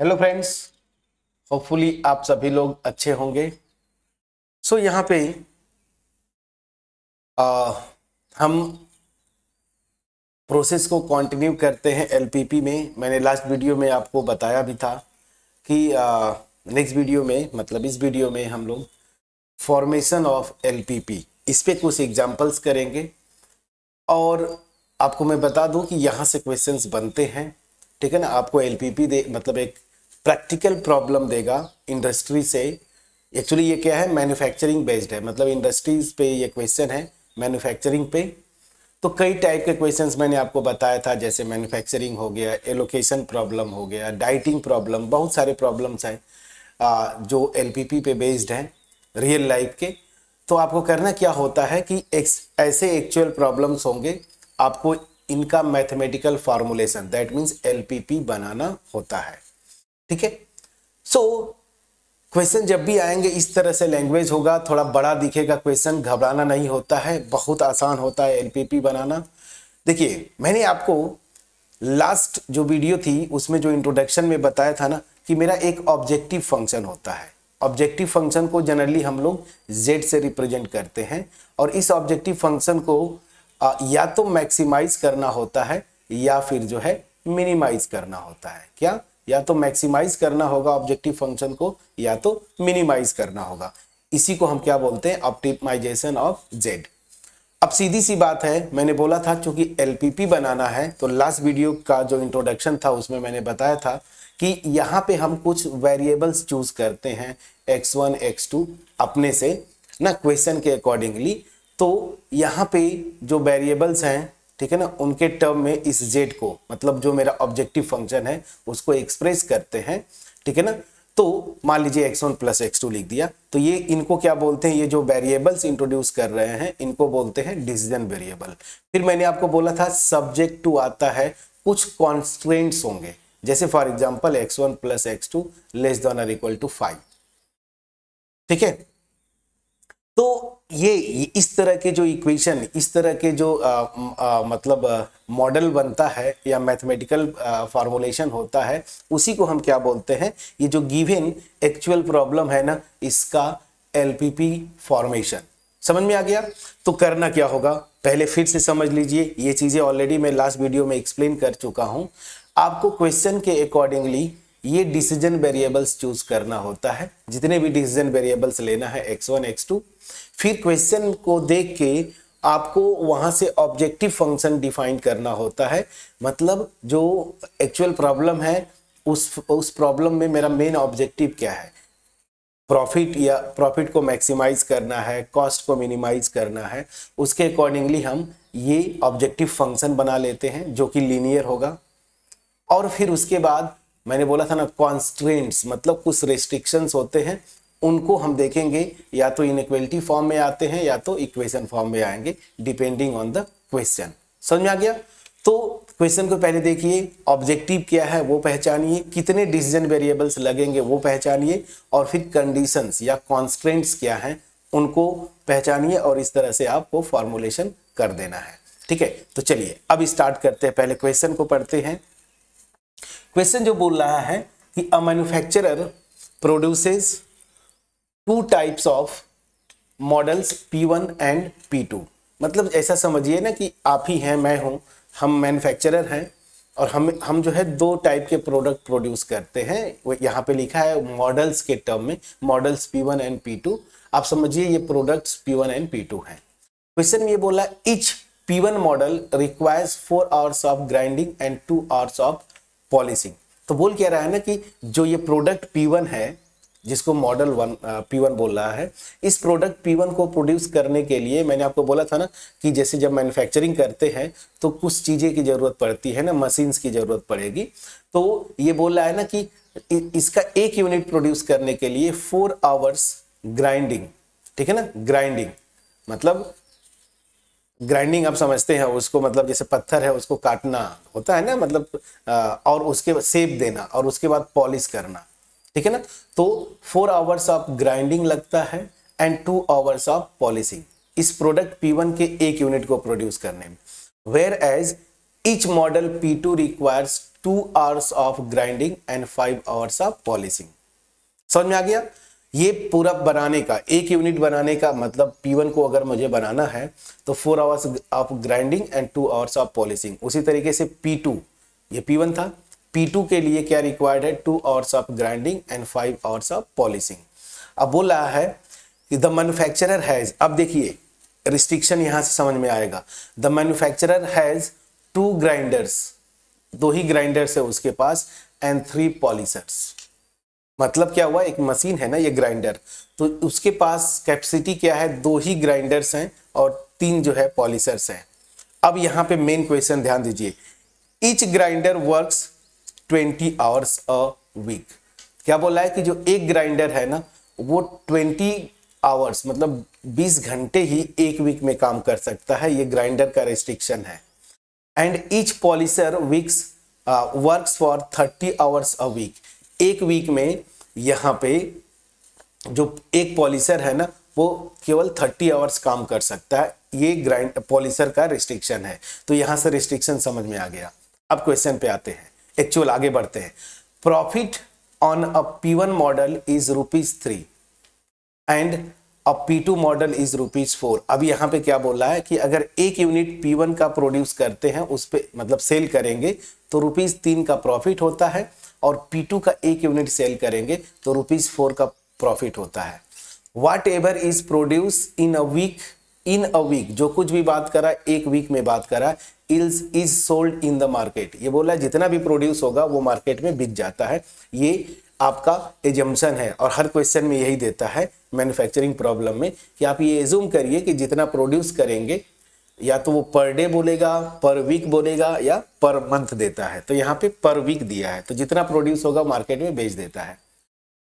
hello friends hopefully आप सभी लोग अच्छे होंगे सो so, यहाँ पे आ, हम प्रोसेस को कंटिन्यू करते हैं एलपीपी में मैंने लास्ट वीडियो में आपको बताया भी था कि नेक्स्ट वीडियो में मतलब इस वीडियो में हम लोग फॉर्मेशन ऑफ एलपीपी इस पर कुछ एग्जांपल्स करेंगे और आपको मैं बता दूं कि यहाँ से क्वेश्चंस बनते हैं ठीक है ना आपको एलपीपी दे मतलब एक प्रैक्टिकल प्रॉब्लम देगा इंडस्ट्री से एक्चुअली ये क्या है मैन्युफैक्चरिंग बेस्ड है मतलब इंडस्ट्रीज पे ये क्वेश्चन है मैन्युफैक्चरिंग पे तो कई टाइप के क्वेश्चंस मैंने आपको बताया था जैसे मैन्युफैक्चरिंग हो गया एलोकेशन प्रॉब्लम हो गया डाइटिंग प्रॉब्लम बहुत सारे प्रॉब्लम्स हैं जो एल पे बेस्ड हैं रियल लाइफ के तो आपको करना क्या होता है कि ऐसे एक्चुअल प्रॉब्लम्स होंगे आपको इनका mathematical formulation that means L बनाना होता है ठीक है सो क्वेश्चन जब भी आएंगे इस तरह से लैंग्वेज होगा थोड़ा बड़ा दिखेगा क्वेश्चन घबराना नहीं होता है बहुत आसान होता है एलपीपी बनाना देखिए मैंने आपको लास्ट जो वीडियो थी उसमें जो इंट्रोडक्शन में बताया था ना कि मेरा एक ऑब्जेक्टिव फंक्शन होता है ऑब्जेक्टिव फंक्शन को जनरली हम लोग जेड से रिप्रेजेंट करते हैं और इस ऑब्जेक्टिव फंक्शन को या तो मैक्सिमाइज करना होता है या फिर जो है मिनिमाइज करना होता है क्या या तो मैक्सिमाइज करना होगा ऑब्जेक्टिव फंक्शन को या तो मिनिमाइज करना होगा इसी को हम क्या बोलते हैं ऑप्टिमाइजेशन ऑफ जेड अब सीधी सी बात है मैंने बोला था चूंकि एलपीपी बनाना है तो लास्ट वीडियो का जो इंट्रोडक्शन था उसमें मैंने बताया था कि यहाँ पे हम कुछ वेरिएबल्स चूज करते हैं x1, x2 अपने से ना क्वेश्चन के अकॉर्डिंगली तो यहाँ पे जो वेरिएबल्स हैं ठीक है ना उनके टर्म में इस जेड को मतलब जो मेरा ऑब्जेक्टिव फंक्शन है उसको एक्सप्रेस करते हैं ठीक है ना तो मान लीजिए X one plus X two लिख दिया तो ये इनको क्या बोलते हैं ये जो वेरिएबल्स इंट्रोड्यूस कर रहे हैं इनको बोलते हैं डिसीजन वेरिएबल फिर मैंने आपको बोला था सब्जेक्ट टू आता है कुछ कॉन्स्टेंट्स होंगे जैसे for example X one plus X two less than or equal to five ठीक है तो ये इस तरह के जो इक्वेशन इस तरह के जो आ, आ, मतलब मॉडल बनता है या मैथमेटिकल फॉर्मुलेशन होता है उसी को हम क्या बोलते हैं ये जो गिवन एक्चुअल प्रॉब्लम है ना इसका एलपीपी फॉर्मेशन समझ में आ गया तो करना क्या होगा पहले फिर से समझ लीजिए ये चीज़ें ऑलरेडी मैं लास्ट वीडियो में एक्सप्लेन कर चुका हूँ आपको क्वेश्चन के अकॉर्डिंगली ये डिसीजन वेरिएबल्स चूज करना होता है जितने भी डिसीजन वेरिएबल्स लेना है एक्स वन एक्स टू फिर क्वेश्चन को देख के आपको वहाँ से ऑब्जेक्टिव फंक्शन डिफाइन करना होता है मतलब जो एक्चुअल प्रॉब्लम है उस उस प्रॉब्लम में मेरा मेन ऑब्जेक्टिव क्या है प्रॉफिट या प्रॉफिट को मैक्सिमाइज करना है कॉस्ट को मिनिमाइज करना है उसके अकॉर्डिंगली हम ये ऑब्जेक्टिव फंक्शन बना लेते हैं जो कि लीनियर होगा और फिर उसके बाद मैंने बोला था ना कॉन्स्ट्रेंट्स मतलब कुछ रेस्ट्रिक्शंस होते हैं उनको हम देखेंगे या तो इनक्वेलिटी फॉर्म में आते हैं या तो इक्वेशन फॉर्म में आएंगे डिपेंडिंग ऑन द क्वेश्चन समझ में आ गया तो क्वेश्चन को पहले देखिए ऑब्जेक्टिव क्या है वो पहचानिए कितने डिसीजन वेरिएबल्स लगेंगे वो पहचानिए और फिर कंडीशंस या कॉन्स्टेंट्स क्या हैं उनको पहचानिए और इस तरह से आपको फॉर्मुलेशन कर देना है ठीक है तो चलिए अब स्टार्ट करते हैं पहले क्वेश्चन को पढ़ते हैं क्वेश्चन जो बोल रहा है कि a manufacturer produces two types of models P1 and two मतलब ऐसा समझिए ना कि आप ही हैं मैं हूँ हम मैन्युफैक्चरर हैं और हम हम जो है दो टाइप के प्रोडक्ट प्रोड्यूस करते हैं वो यहाँ पे लिखा है मॉडल्स के टर्म में मॉडल्स P1 एंड टू आप समझिए ये products P1 and P two हैं क्वेश्चन ये बोला each P1 model requires four hours of grinding and two hours of polishing तो बोल क्या रहा है ना कि जो ये प्रोडक्ट P1 है जिसको मॉडल वन पी वन बोल रहा है इस प्रोडक्ट पी वन को प्रोड्यूस करने के लिए मैंने आपको बोला था ना कि जैसे जब मैन्युफैक्चरिंग करते हैं तो कुछ चीज़ें की ज़रूरत पड़ती है ना मशीन्स की ज़रूरत पड़ेगी तो ये बोल रहा है ना कि इसका एक यूनिट प्रोड्यूस करने के लिए फोर आवर्स ग्राइंडिंग ठीक है ना ग्राइंडिंग मतलब ग्राइंडिंग आप समझते हैं उसको मतलब जैसे पत्थर है उसको काटना होता है ना मतलब uh, और उसके शेप देना और उसके बाद पॉलिश करना ठीक है ना तो फोर आवर्स ऑफ ग्राइंडिंग लगता है and two hours of polishing इस प्रोडक्ट P1 के एक यूनिट को प्रोड्यूस करने में whereas each model p2 requires two hours of grinding and five hours of polishing समझ में आ गया ये पूरा बनाने का एक यूनिट बनाने का मतलब P1 को अगर मुझे बनाना है तो four hours of grinding and two hours of polishing उसी तरीके से P2 ये P1 था पी टू के लिए क्या रिक्वायर्ड है two hours of grinding and five hours of polishing अब बोल रहा है कि द मैन्युफैक्चरर हैज अब देखिए रिस्ट्रिक्शन यहां से समझ में आएगा the manufacturer has two grinders दो ही ग्राइंडर्स है उसके पास एंड थ्री पॉलिशर्स मतलब क्या हुआ एक मशीन है ना ये ग्राइंडर तो उसके पास कैपेसिटी क्या है दो ही ग्राइंडर्स हैं और तीन जो है पॉलिशर्स हैं अब यहाँ पे मेन क्वेश्चन ध्यान दीजिए each grinder works twenty hours a week क्या बोला है कि जो एक ग्राइंडर है ना वो ट्वेंटी आवर्स मतलब बीस घंटे ही एक वीक में काम कर सकता है ये ग्राइंडर का रेस्ट्रिक्शन है and each polisher weeks work for thirty hours a week एक वीक में यहाँ पे जो एक पॉलिसर है ना वो केवल थर्टी आवर्स काम कर सकता है ये ग्राइंड पॉलिसर का रिस्ट्रिक्शन है तो यहाँ से रिस्ट्रिक्शन समझ में आ गया अब क्वेश्चन पे आते हैं एक्चुअल आगे बढ़ते हैं profit on a P one model is rupees three and a P two model is rupees four अब यहां पे क्या बोल रहा है कि अगर एक यूनिट पी वन का प्रोड्यूस करते हैं उस पर मतलब सेल करेंगे तो रुपीज तीन का प्रॉफिट होता है और पी टू का एक यूनिट सेल करेंगे तो रुपीज फोर का प्रॉफिट होता है whatever is produce in a week in a week जो कुछ भी बात करा एक वीक में बात करा else is sold in the market ये बोला जितना भी प्रोड्यूस होगा वो मार्केट में बिक जाता है ये आपका एजम्सन है और हर क्वेश्चन में यही देता है मैन्युफैक्चरिंग प्रॉब्लम में कि आप ये एज्यूम करिए कि जितना प्रोड्यूस करेंगे या तो वो पर डे बोलेगा पर वीक बोलेगा या पर मंथ देता है तो यहाँ पे पर वीक दिया है तो जितना प्रोड्यूस होगा मार्केट में बेच देता है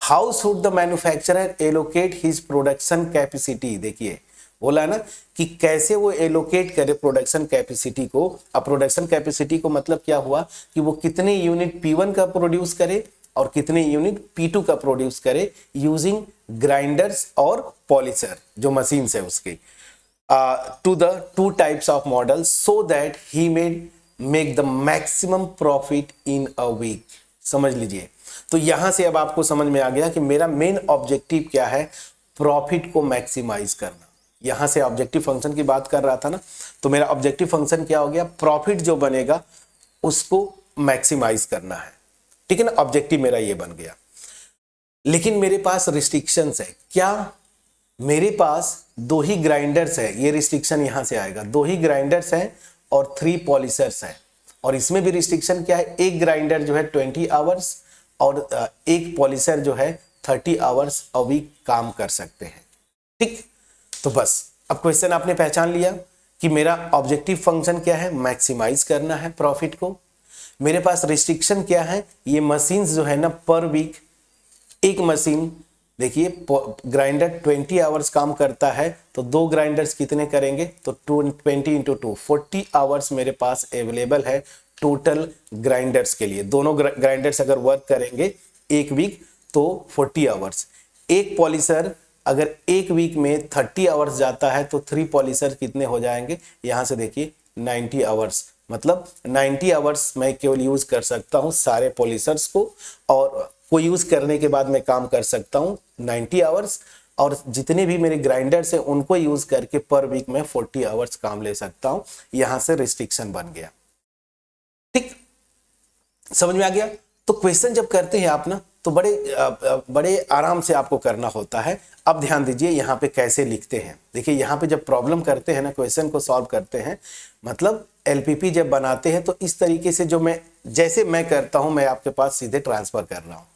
how should the manufacturer allocate his production capacity देखिए बोला ना कि कैसे वो एलोकेट करे प्रोडक्शन कैपेसिटी को अब प्रोडक्शन कैपेसिटी को मतलब क्या हुआ कि वो कितने यूनिट पी वन का प्रोड्यूस करे और कितने यूनिट पी टू का प्रोड्यूस करे यूजिंग ग्राइंडर्स और पॉलिसर जो मशीन है उसके to the two types of model so that he made make the maximum profit in a week समझ लीजिए तो यहां से अब आपको समझ में आ गया कि मेरा मेन ऑब्जेक्टिव क्या है प्रॉफिट को मैक्सिमाइज करना यहां से ऑब्जेक्टिव फंक्शन की बात कर रहा था ना तो मेरा ऑब्जेक्टिव फंक्शन क्या हो गया प्रॉफिट जो बनेगा उसको मैक्सिमाइज करना है ठीक है ना ऑब्जेक्टिव मेरा ये बन गया लेकिन मेरे पास रिस्ट्रिक्शंस है क्या मेरे पास दो ही ग्राइंडर्स है ये रिस्ट्रिक्शन यहां से आएगा दो ही ग्राइंडर्स हैं और थ्री पॉलिसर्स हैं और इसमें भी रिस्ट्रिक्शन क्या है एक ग्राइंडर जो है ट्वेंटी आवर्स और एक पॉलिसर जो है थर्टी आवर्स अ वीक काम कर सकते हैं ठीक तो बस अब क्वेश्चन आपने पहचान लिया कि मेरा ऑब्जेक्टिव फंक्शन क्या है मैक्सिमाइज करना है प्रॉफिट को मेरे पास रिस्ट्रिक्शन क्या है ये मशीन जो है ना पर वीक एक मशीन देखिए ग्राइंडर 20 आवर्स काम करता है तो दो ग्राइंडर्स कितने करेंगे तो 20 twenty into two forty hours मेरे पास अवेलेबल है टोटल ग्राइंडर्स के लिए दोनों ग्राइंडर्स अगर वर्क करेंगे एक वीक तो फोर्टी आवर्स एक पॉलिसर अगर एक वीक में थर्टी आवर्स जाता है तो थ्री पॉलिसर कितने हो जाएंगे यहाँ से देखिए नाइन्टी आवर्स मतलब 90 आवर्स मैं केवल यूज़ कर सकता हूं सारे पॉलिसर्स को और को यूज़ करने के बाद मैं काम कर सकता हूं 90 आवर्स और जितने भी मेरे ग्राइंडर्स हैं उनको यूज़ करके पर वीक मैं 40 आवर्स काम ले सकता हूं यहां से रिस्ट्रिक्शन बन गया ठीक समझ में आ गया तो क्वेश्चन जब करते हैं आप ना तो बड़े बड़े आराम से आपको करना होता है अब ध्यान दीजिए यहाँ पे कैसे लिखते हैं देखिए यहाँ पे जब प्रॉब्लम करते हैं ना क्वेश्चन को सॉल्व करते हैं मतलब एलपीपी जब बनाते हैं तो इस तरीके से जो मैं जैसे मैं करता हूँ मैं आपके पास सीधे ट्रांसफ़र कर रहा हूँ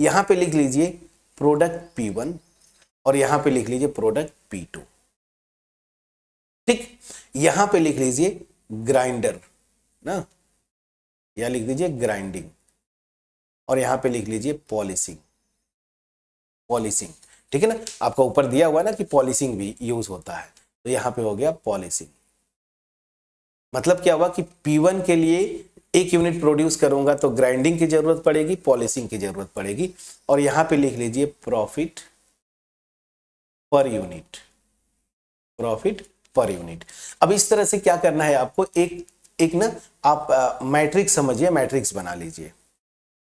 यहाँ पे लिख लीजिए प्रोडक्ट पी वन और यहाँ पे लिख लीजिए प्रोडक्ट पी टू ठीक यहाँ पे लिख लीजिए ग्राइंडर ना या लिख दीजिए ग्राइंडिंग और यहां पे लिख लीजिए पॉलिसिंग पॉलिसिंग ठीक है ना आपका ऊपर दिया हुआ ना कि पॉलिसिंग भी यूज होता है तो यहां पे हो गया पॉलिसिंग मतलब क्या हुआ कि P1 के लिए एक यूनिट प्रोड्यूस करूंगा तो ग्राइंडिंग की जरूरत पड़ेगी पॉलिसिंग की जरूरत पड़ेगी और यहां पे लिख लीजिए profit per unit profit per unit अब इस तरह से क्या करना है आपको एक एक ना आप मैट्रिक्स समझिए मैट्रिक्स बना लीजिए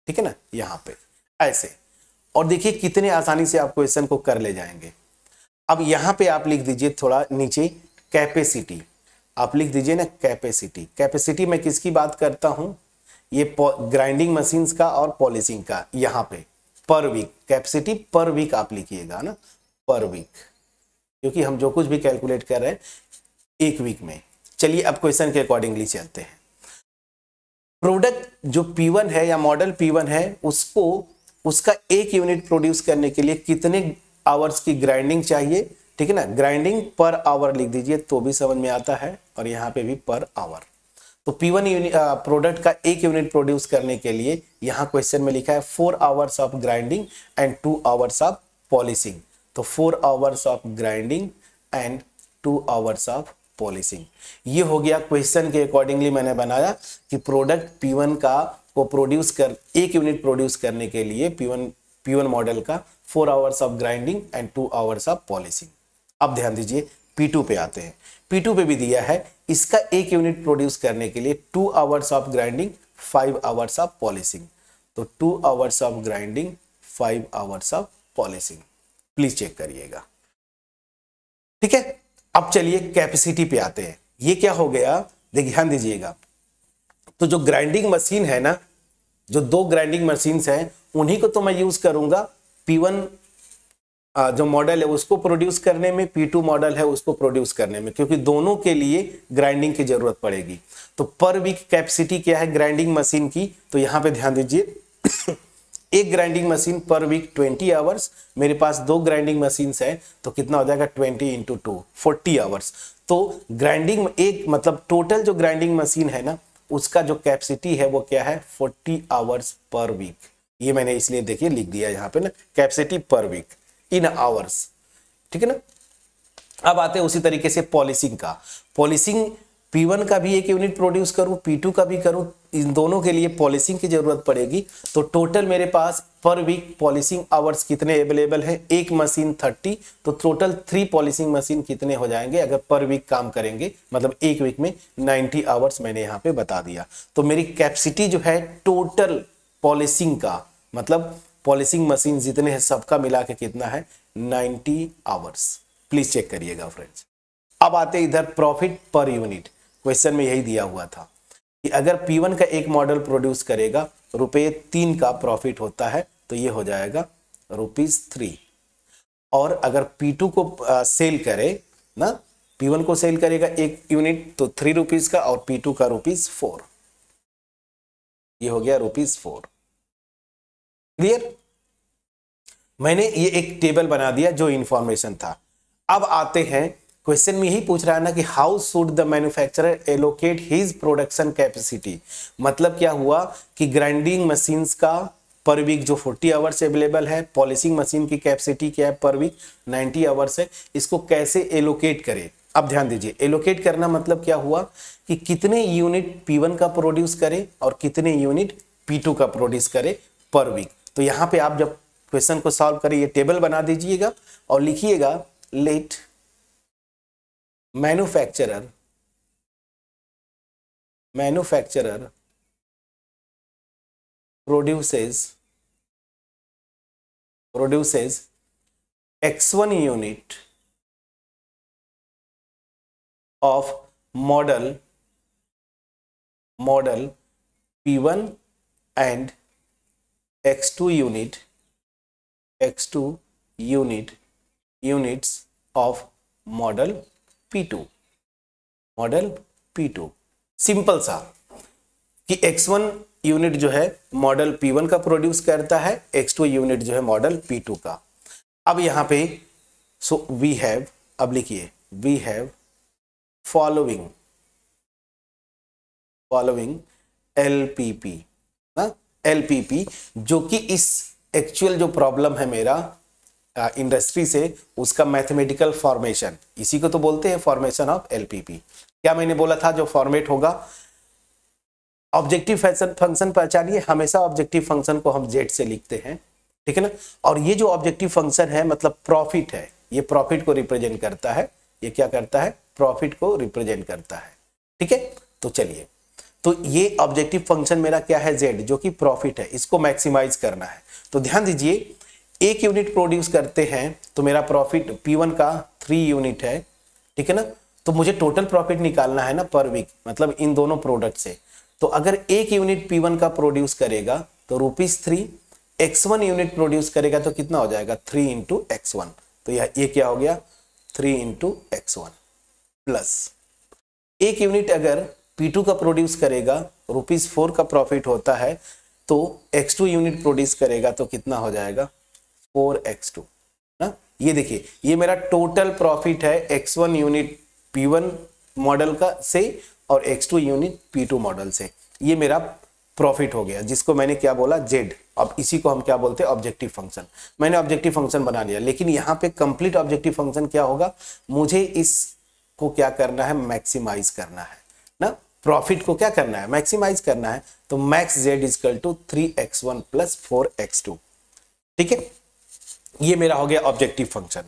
ठीक है ना यहाँ पे ऐसे और देखिए कितने आसानी से आप क्वेश्चन को कर ले जाएंगे अब यहाँ पे आप लिख दीजिए थोड़ा नीचे कैपेसिटी आप लिख दीजिए ना कैपेसिटी कैपेसिटी मैं किसकी बात करता हूँ ये ग्राइंडिंग मशीन का और पॉलिसिंग का यहाँ पे पर वीक कैपेसिटी पर वीक आप लिखिएगा ना पर वीक क्योंकि हम जो कुछ भी कैलकुलेट कर रहे हैं एक वीक में चलिए अब क्वेश्चन के अकॉर्डिंगली चलते हैं प्रोडक्ट जो P1 है या मॉडल P1 है उसको उसका एक यूनिट प्रोड्यूस करने के लिए कितने आवर्स की ग्राइंडिंग चाहिए ठीक है ना ग्राइंडिंग पर आवर लिख दीजिए तो भी समझ में आता है और यहाँ पे भी पर आवर तो P1 यूनिट प्रोडक्ट का एक यूनिट प्रोड्यूस करने के लिए यहाँ क्वेश्चन में लिखा है four hours of grinding and two hours of polishing तो four hours of grinding and two hours of polishing ये हो गया क्वेश्चन के अकॉर्डिंगली मैंने बनाया कि प्रोडक्ट P1 का को प्रोड्यूस कर एक यूनिट प्रोड्यूस करने के लिए P1 P1 मॉडल का four hours of grinding and two hours of polishing अब ध्यान दीजिए P2 पे आते हैं P2 पे भी दिया है इसका एक यूनिट प्रोड्यूस करने के लिए two hours of grinding five hours of polishing तो two hours of grinding five hours of polishing please check करिएगा ठीक है अब चलिए कैपेसिटी पे आते हैं ये क्या हो गया देखिए ध्यान दीजिएगा तो जो ग्राइंडिंग मशीन है ना जो दो ग्राइंडिंग मशीन हैं उन्हीं को तो मैं यूज करूंगा पी वन जो मॉडल है उसको प्रोड्यूस करने में पी टू मॉडल है उसको प्रोड्यूस करने में क्योंकि दोनों के लिए ग्राइंडिंग की जरूरत पड़ेगी तो पर वीक कैपेसिटी क्या है ग्राइंडिंग मशीन की तो यहां पे ध्यान दीजिए एक grinding machine per week twenty hours मेरे पास दो ग्राइंडिंग मशीन है तो कितना हो जाएगा twenty into two forty hours तो ग्राइंडिंग एक मतलब टोटल जो ग्राइंडिंग मशीन है ना उसका जो कैपेसिटी है वो क्या है फोर्टी आवर्स पर वीक ये मैंने इसलिए देखिए लिख दिया यहाँ पे ना कैपेसिटी पर वीक इन आवर्स ठीक है ना अब आते हैं उसी तरीके से पॉलिसिंग का पॉलिसिंग P1 का भी एक यूनिट प्रोड्यूस करूं P2 का भी करूं इन दोनों के लिए पॉलिसिंग की जरूरत पड़ेगी तो टोटल मेरे पास पर वीक पॉलिसिंग आवर्स कितने अवेलेबल हैं एक मशीन 30 तो टोटल थ्री पॉलिसिंग मशीन कितने हो जाएंगे अगर पर वीक काम करेंगे मतलब एक वीक में 90 आवर्स मैंने यहाँ पे बता दिया तो मेरी कैपेसिटी जो है टोटल पॉलिसिंग का मतलब पॉलिसिंग मशीन जितने हैं सबका मिला के कितना है नाइन्टी आवर्स प्लीज चेक करिएगा फ्रेंड्स अब आते इधर प्रॉफिट पर यूनिट क्वेश्चन में यही दिया हुआ था कि अगर P1 का एक मॉडल प्रोड्यूस करेगा रुपये तीन का प्रॉफिट होता है तो ये हो जाएगा रुपीज थ्री और अगर P2 को आ, सेल करे ना P1 को सेल करेगा एक यूनिट तो थ्री रुपीज का और P2 का रुपीज फोर ये हो गया रुपीज फोर क्लियर मैंने ये एक टेबल बना दिया जो इंफॉर्मेशन था अब आते हैं क्वेश्चन में यही पूछ रहा है ना कि how should the manufacture allocate his production capacity मतलब क्या हुआ कि ग्राइंडिंग मशीन का पर वीक जो 40 आवर्स अवेलेबल है पॉलिशिंग मशीन की कैपेसिटी क्या है पर वीक 90 आवर्स है इसको कैसे एलोकेट करें अब ध्यान दीजिए एलोकेट करना मतलब क्या हुआ कि कितने यूनिट P1 का प्रोड्यूस करे और कितने यूनिट P2 का प्रोड्यूस करे पर वीक तो यहाँ पे आप जब क्वेश्चन को सॉल्व करें ये टेबल बना दीजिएगा और लिखिएगा let manufacturer manufacturer produces produces x1 unit of model model p1 and x2 unit x2 unit units of model P2 model P2 simple सा कि X1 यूनिट जो है मॉडल P1 का प्रोड्यूस करता है X2 यूनिट जो है मॉडल P2 का अब यहां पे सो वी हैव अब लिखिए we have following following LPP ना एलपीपी जो कि इस एक्चुअल जो प्रॉब्लम है मेरा इंडस्ट्री से उसका मैथमेटिकल फॉर्मेशन इसी को तो बोलते हैं फॉर्मेशन ऑफ एलपीपी क्या मैंने बोला था जो फॉर्मेट होगा ऑब्जेक्टिव फैशन फंक्शन पहचानिए हमेशा ऑब्जेक्टिव फंक्शन को हम जेड से लिखते हैं ठीक है ना और ये जो ऑब्जेक्टिव फंक्शन है मतलब प्रॉफिट है ये प्रॉफिट को रिप्रेजेंट करता है ये क्या करता है प्रॉफिट को रिप्रेजेंट करता है ठीक है तो चलिए तो ये ऑब्जेक्टिव फंक्शन मेरा क्या है जेड जो कि प्रॉफिट है इसको मैक्सिमाइज करना है तो ध्यान दीजिए एक यूनिट प्रोड्यूस करते हैं तो मेरा प्रॉफिट पी वन का थ्री यूनिट है ठीक है ना तो मुझे टोटल प्रॉफिट निकालना है ना पर वीक मतलब इन दोनों प्रोडक्ट से तो अगर एक यूनिट पी वन का प्रोड्यूस करेगा तो rupees three X one unit produce करेगा तो कितना हो जाएगा थ्री इंटू एक्स वन तो यह ये क्या हो गया three into X one plus एक यूनिट अगर पी टू का प्रोड्यूस करेगा रुपीज फोर का प्रॉफिट होता है तो एक्स टू यूनिट प्रोड्यूस करेगा तो कितना हो जाएगा फोर एक्स टू ना ये देखिए ये मेरा टोटल प्रॉफिट है X one unit P one model का से और X two unit P two model से ये मेरा प्रॉफिट हो गया जिसको मैंने क्या बोला जेड अब इसी को हम क्या बोलते हैं ऑब्जेक्टिव फंक्शन मैंने ऑब्जेक्टिव फंक्शन बना लिया लेकिन यहाँ पे कंप्लीट ऑब्जेक्टिव फंक्शन क्या होगा मुझे इसको क्या करना है मैक्सिमाइज करना है ना प्रॉफिट को क्या करना है मैक्सिमाइज करना है तो max Z equal to three X one plus four X two ठीक है ये मेरा हो गया ऑब्जेक्टिव फंक्शन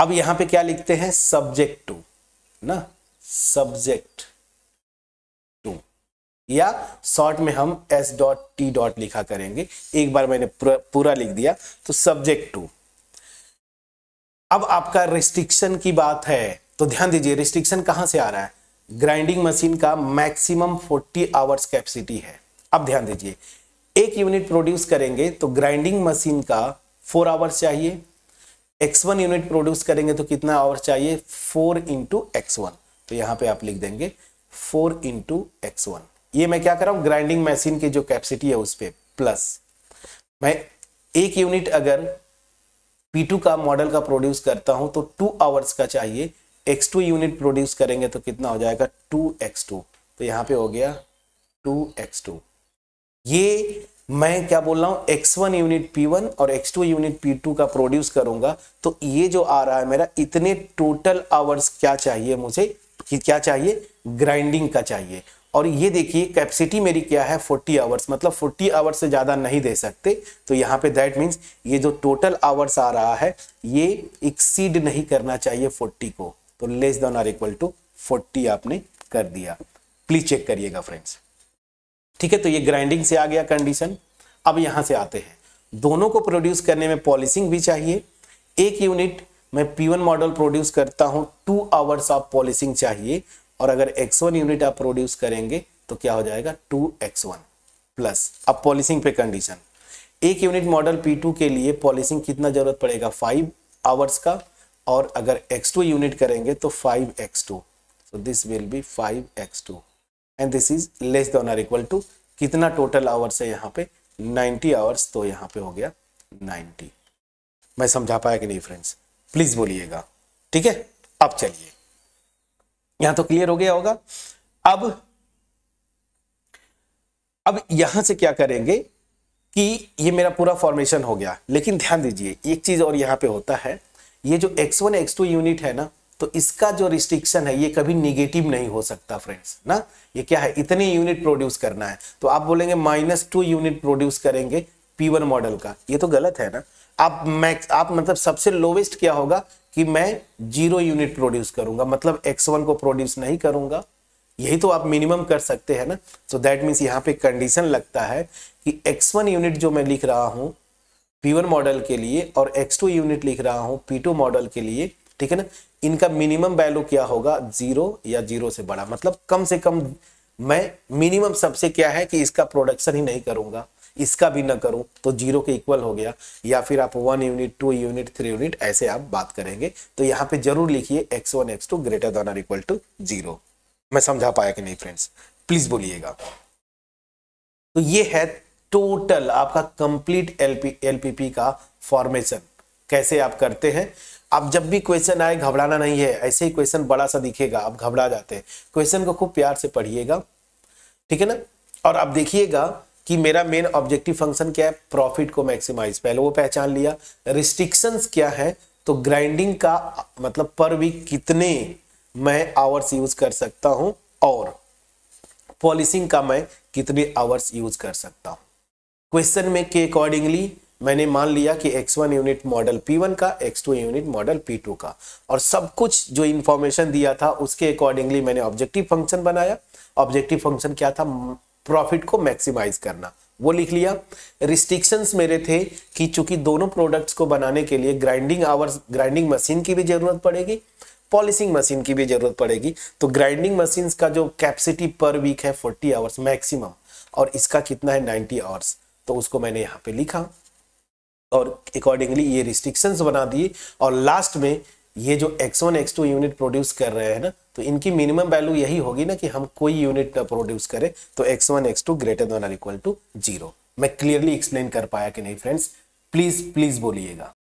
अब यहां पे क्या लिखते हैं सब्जेक्ट टू ना सब्जेक्ट टू या शॉर्ट में हम एस डॉट टी डॉट लिखा करेंगे एक बार मैंने पूरा, पूरा लिख दिया तो सब्जेक्ट टू अब आपका रिस्ट्रिक्शन की बात है तो ध्यान दीजिए रिस्ट्रिक्शन कहां से आ रहा है ग्राइंडिंग मशीन का मैक्सिमम 40 आवर्स कैपेसिटी है अब ध्यान दीजिए एक यूनिट प्रोड्यूस करेंगे तो ग्राइंडिंग मशीन का फोर आवर्स चाहिए एक्स वन यूनिट प्रोड्यूस करेंगे तो कितना आवर्स चाहिए फोर इंटू एक्स वन तो यहां पे आप लिख देंगे फोर इंटू एक्स वन ये मैं क्या कर रहा हूं ग्राइंडिंग मशीन की जो कैपेसिटी है उस पर प्लस मैं एक यूनिट अगर P2 का मॉडल का प्रोड्यूस करता हूं तो टू आवर्स का चाहिए X2 यूनिट प्रोड्यूस करेंगे तो कितना हो जाएगा 2X2 तो यहां पे हो गया 2X2 ये मैं क्या बोल रहा हूँ X one unit P one और X two unit P two का प्रोड्यूस करूंगा तो ये जो आ रहा है मेरा इतने टोटल आवर्स क्या चाहिए मुझे कि क्या चाहिए ग्राइंडिंग का चाहिए और ये देखिए कैपेसिटी मेरी क्या है 40 आवर्स मतलब 40 आवर्स से ज़्यादा नहीं दे सकते तो यहाँ पे दैट मीन्स ये जो टोटल आवर्स आ रहा है ये एक्सीड नहीं करना चाहिए फोर्टी को तो less than or equal to forty आपने कर दिया प्लीज चेक करिएगा फ्रेंड्स ठीक है तो ये ग्राइंडिंग से आ गया कंडीशन अब यहां से आते हैं दोनों को प्रोड्यूस करने में पॉलिसिंग भी चाहिए एक यूनिट मैं पी वन मॉडल प्रोड्यूस करता हूं टू आवर्स ऑफ पॉलिसिंग चाहिए और अगर एक्स वन यूनिट आप प्रोड्यूस करेंगे तो क्या हो जाएगा टू एक्स वन प्लस अब पॉलिसिंग पे कंडीशन एक यूनिट मॉडल पी टू के लिए पॉलिसिंग कितना जरूरत पड़ेगा फाइव आवर्स का और अगर एक्स टू यूनिट करेंगे तो five X two so this will be five X two and this is less than or equal to कितना टोटल आवर्स है यहाँ पे 90 आवर्स तो यहाँ पे हो गया 90 मैं समझा पाया कि नहीं फ्रेंड्स प्लीज बोलिएगा ठीक है अब चलिए यहां तो क्लियर हो गया होगा अब अब यहां से क्या करेंगे कि ये मेरा पूरा फॉर्मेशन हो गया लेकिन ध्यान दीजिए एक चीज और यहां पे होता है ये जो x1 x2 यूनिट है ना तो इसका जो रिस्ट्रिक्शन है ये कभी निगेटिव नहीं हो सकता फ्रेंड्स ना ये क्या है इतने यूनिट प्रोड्यूस करना है तो आप बोलेंगे माइनस टू यूनिट प्रोड्यूस करेंगे पी वन मॉडल का ये तो गलत है ना आप मैक्स आप मतलब सबसे लोवेस्ट क्या होगा कि मैं जीरो यूनिट प्रोड्यूस करूंगा मतलब एक्स वन को प्रोड्यूस नहीं करूंगा यही तो आप मिनिमम कर सकते हैं ना सो दैट मीन्स यहाँ पे कंडीशन लगता है कि एक्स वन यूनिट जो मैं लिख रहा हूँ पी वन मॉडल के लिए और एक्स टू यूनिट लिख रहा हूँ पी टू मॉडल के लिए ठीक है ना इनका मिनिमम वैल्यू क्या होगा जीरो या जीरो से बड़ा मतलब कम से कम मैं मिनिमम सबसे क्या है कि इसका प्रोडक्शन ही नहीं करूंगा इसका भी ना करूं तो जीरो के इक्वल हो गया या फिर आप one unit two unit three unit ऐसे आप बात करेंगे तो यहाँ पे जरूर लिखिए X one X two greater than or equal to zero मैं समझा पाया कि नहीं फ्रेंड्स प्लीज बोलिएगा तो ये है टोटल आपका कंप्लीट एलपी एलपीपी का फॉर्मेशन कैसे आप करते हैं आप जब भी क्वेश्चन आए घबराना नहीं है ऐसे ही क्वेश्चन बड़ा सा दिखेगा आप घबरा जाते हैं क्वेश्चन को खूब प्यार से पढ़िएगा ठीक है ना और आप देखिएगा कि मेरा मेन ऑब्जेक्टिव फंक्शन क्या है प्रॉफिट को मैक्सिमाइज पहले वो पहचान लिया रिस्ट्रिक्शंस क्या है तो ग्राइंडिंग का मतलब पर भी कितने मैं आवर्स यूज कर सकता हूं और पॉलिसिंग का मैं कितने आवर्स यूज कर सकता हूं क्वेश्चन में के अकॉर्डिंगली मैंने मान लिया कि x1 यूनिट मॉडल P1 का x2 यूनिट मॉडल P2 का और सब कुछ जो इंफॉर्मेशन दिया था उसके अकॉर्डिंगली मैंने ऑब्जेक्टिव फंक्शन बनाया ऑब्जेक्टिव फंक्शन क्या था प्रॉफिट को मैक्सिमाइज करना वो लिख लिया रिस्ट्रिक्शंस मेरे थे कि चूंकि दोनों प्रोडक्ट्स को बनाने के लिए ग्राइंडिंग आवर्स ग्राइंडिंग मशीन की भी जरूरत पड़ेगी पॉलिशिंग मशीन की भी जरूरत पड़ेगी तो ग्राइंडिंग मशीन का जो कैपेसिटी पर वीक है फोर्टी आवर्स मैक्सिमम और इसका कितना है नाइन्टी आवर्स तो उसको मैंने यहाँ पे लिखा और अकॉर्डिंगली ये रिस्ट्रिक्शंस बना दिए और लास्ट में ये जो x1 x2 यूनिट प्रोड्यूस कर रहे हैं ना तो इनकी मिनिमम वैल्यू यही होगी ना कि हम कोई यूनिट ना प्रोड्यूस करें तो x1 x2 greater than or equal to zero मैं क्लियरली एक्सप्लेन कर पाया कि नहीं फ्रेंड्स प्लीज प्लीज बोलिएगा